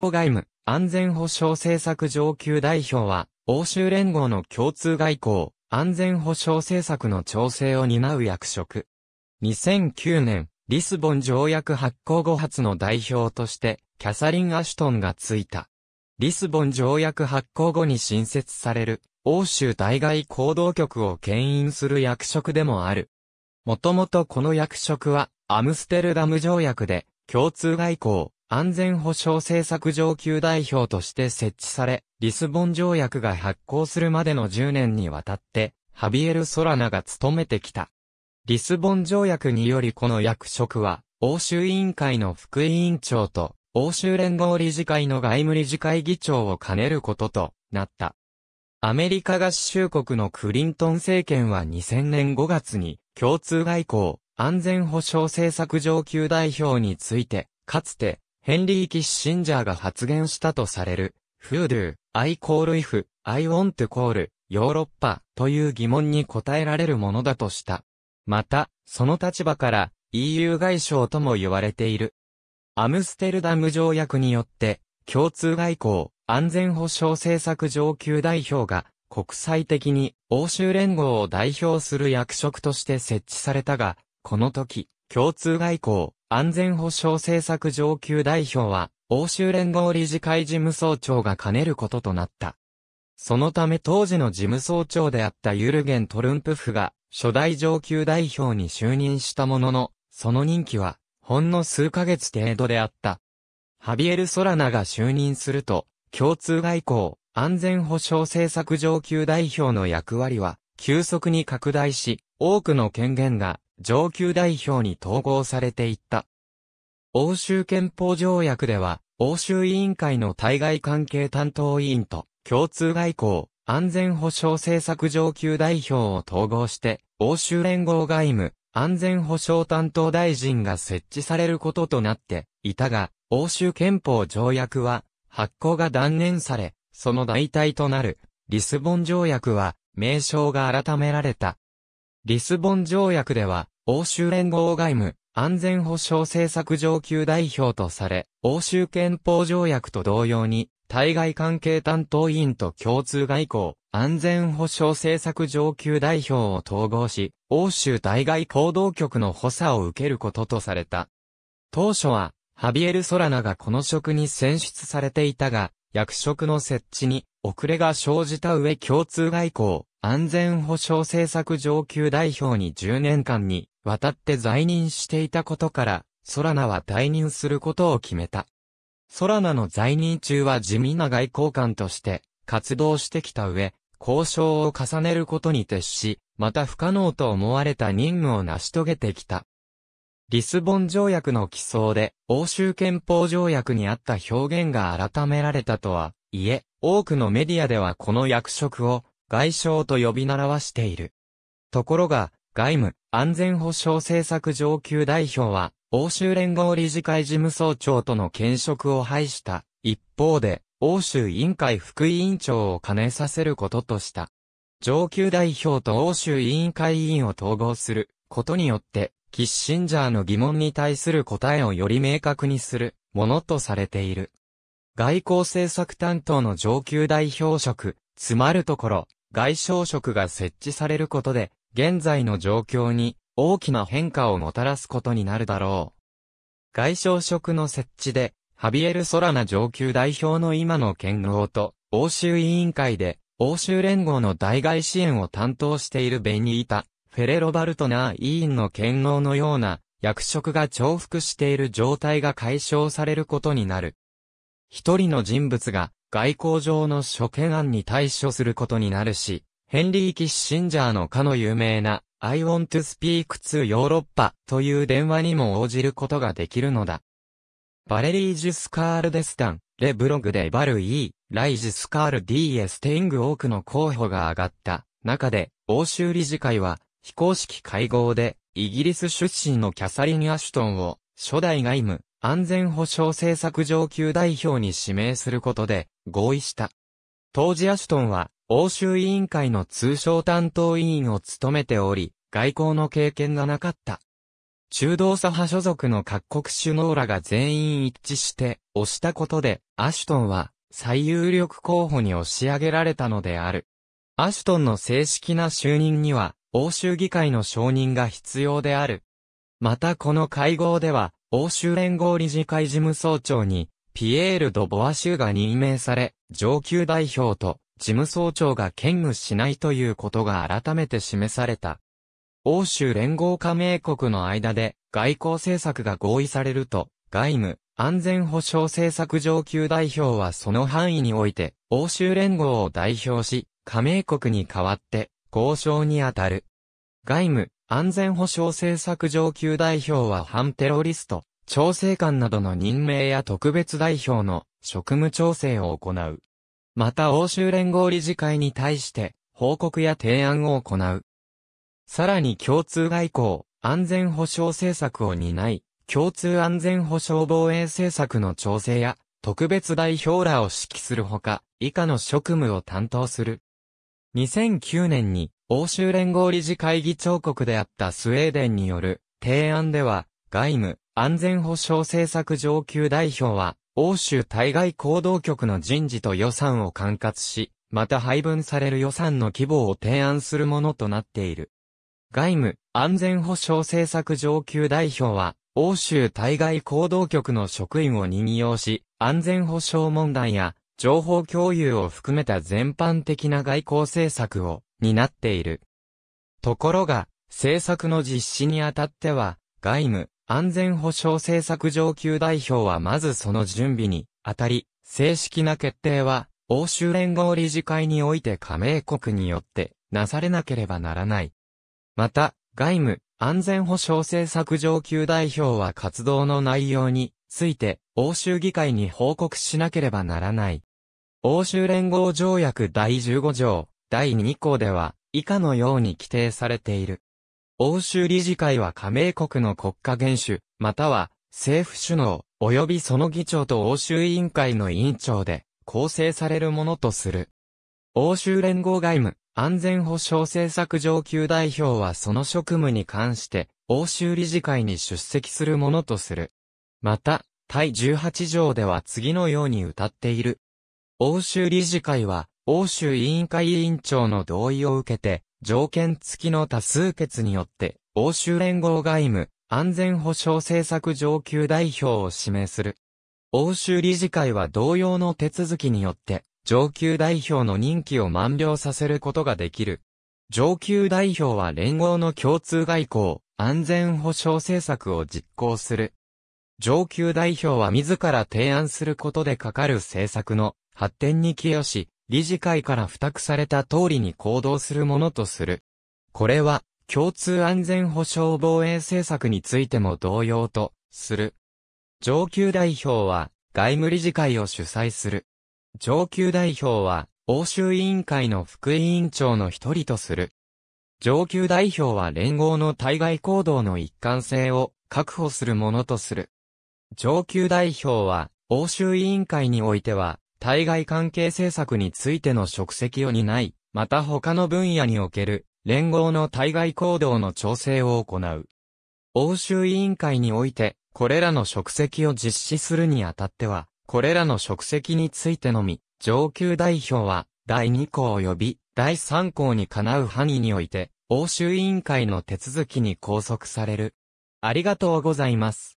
外務、安全保障政策上級代表は、欧州連合の共通外交、安全保障政策の調整を担う役職。2009年、リスボン条約発行後初の代表として、キャサリン・アシュトンがついた。リスボン条約発行後に新設される、欧州対外行動局を牽引する役職でもある。もともとこの役職は、アムステルダム条約で、共通外交、安全保障政策上級代表として設置され、リスボン条約が発効するまでの10年にわたって、ハビエル・ソラナが務めてきた。リスボン条約によりこの役職は、欧州委員会の副委員長と、欧州連合理事会の外務理事会議長を兼ねることとなった。アメリカ合衆国のクリントン政権は2000年5月に、共通外交、安全保障政策上級代表について、かつて、ヘンリー・キッシンジャーが発言したとされる、フードゥー、アイ・コール・イフ、アイ・オン・ト t コール、ヨーロッパという疑問に答えられるものだとした。また、その立場から EU 外相とも言われている。アムステルダム条約によって、共通外交、安全保障政策上級代表が国際的に欧州連合を代表する役職として設置されたが、この時、共通外交、安全保障政策上級代表は、欧州連合理事会事務総長が兼ねることとなった。そのため当時の事務総長であったユルゲン・トルンプフが、初代上級代表に就任したものの、その任期は、ほんの数ヶ月程度であった。ハビエル・ソラナが就任すると、共通外交、安全保障政策上級代表の役割は、急速に拡大し、多くの権限が上級代表に統合されていった。欧州憲法条約では、欧州委員会の対外関係担当委員と、共通外交、安全保障政策上級代表を統合して、欧州連合外務、安全保障担当大臣が設置されることとなっていたが、欧州憲法条約は発行が断念され、その代替となるリスボン条約は名称が改められた。リスボン条約では、欧州連合外務、安全保障政策上級代表とされ、欧州憲法条約と同様に、対外関係担当委員と共通外交、安全保障政策上級代表を統合し、欧州対外行動局の補佐を受けることとされた。当初は、ハビエル・ソラナがこの職に選出されていたが、役職の設置に遅れが生じた上共通外交、安全保障政策上級代表に10年間にわたって在任していたことから、ソラナは退任することを決めた。ソラナの在任中は地味な外交官として活動してきた上、交渉を重ねることに徹し、また不可能と思われた任務を成し遂げてきた。リスボン条約の起草で、欧州憲法条約にあった表現が改められたとは、いえ、多くのメディアではこの役職を、外相と呼び習わしている。ところが、外務、安全保障政策上級代表は、欧州連合理事会事務総長との兼職を廃した。一方で、欧州委員会副委員長を兼ねさせることとした。上級代表と欧州委員会委員を統合することによって、キッシンジャーの疑問に対する答えをより明確にするものとされている。外交政策担当の上級代表職、つまるところ、外相職が設置されることで、現在の状況に大きな変化をもたらすことになるだろう。外相職の設置で、ハビエル・ソラナ上級代表の今の剣豪と、欧州委員会で、欧州連合の代外支援を担当しているベニータ、フェレロバルトナー委員の剣豪のような、役職が重複している状態が解消されることになる。一人の人物が外交上の諸懸案に対処することになるし、ヘンリー・キッシンジャーのかの有名な I want to speak to ヨーロッパという電話にも応じることができるのだ。バレリー・ジュスカール・デスタン、レブログでバルー、ライジ・スカールディ・エステイング多くの候補が上がった中で、欧州理事会は非公式会合でイギリス出身のキャサリン・アシュトンを初代外務安全保障政策上級代表に指名することで合意した。当時アシュトンは欧州委員会の通商担当委員を務めており、外交の経験がなかった。中道左派所属の各国首脳らが全員一致して押したことで、アシュトンは最有力候補に押し上げられたのである。アシュトンの正式な就任には、欧州議会の承認が必要である。またこの会合では、欧州連合理事会事務総長に、ピエール・ド・ボアシュが任命され、上級代表と事務総長が兼務しないということが改めて示された。欧州連合加盟国の間で外交政策が合意されると、外務、安全保障政策上級代表はその範囲において、欧州連合を代表し、加盟国に代わって、交渉に当たる。外務、安全保障政策上級代表は反テロリスト、調整官などの任命や特別代表の職務調整を行う。また欧州連合理事会に対して報告や提案を行う。さらに共通外交、安全保障政策を担い、共通安全保障防衛政策の調整や特別代表らを指揮するほか、以下の職務を担当する。2009年に欧州連合理事会議長国であったスウェーデンによる提案では、外務、安全保障政策上級代表は、欧州対外行動局の人事と予算を管轄し、また配分される予算の規模を提案するものとなっている。外務、安全保障政策上級代表は、欧州対外行動局の職員を任用し、安全保障問題や情報共有を含めた全般的な外交政策をになっている。ところが、政策の実施にあたっては、外務、安全保障政策上級代表はまずその準備にあたり、正式な決定は、欧州連合理事会において加盟国によってなされなければならない。また、外務、安全保障政策上級代表は活動の内容について、欧州議会に報告しなければならない。欧州連合条約第15条、第2項では、以下のように規定されている。欧州理事会は加盟国の国家元首、または政府首脳、及びその議長と欧州委員会の委員長で構成されるものとする。欧州連合外務、安全保障政策上級代表はその職務に関して、欧州理事会に出席するものとする。また、第18条では次のように謳っている。欧州理事会は、欧州委員会委員長の同意を受けて、条件付きの多数決によって、欧州連合外務、安全保障政策上級代表を指名する。欧州理事会は同様の手続きによって、上級代表の任期を満了させることができる。上級代表は連合の共通外交、安全保障政策を実行する。上級代表は自ら提案することでかかる政策の発展に寄与し、理事会から付託された通りに行動するものとする。これは、共通安全保障防衛政策についても同様と、する。上級代表は、外務理事会を主催する。上級代表は、欧州委員会の副委員長の一人とする。上級代表は連合の対外行動の一貫性を確保するものとする。上級代表は、欧州委員会においては、対外関係政策についての職責を担い、また他の分野における連合の対外行動の調整を行う。欧州委員会において、これらの職責を実施するにあたっては、これらの職責についてのみ、上級代表は、第2項及び第3項にかなう範囲において、欧州委員会の手続きに拘束される。ありがとうございます。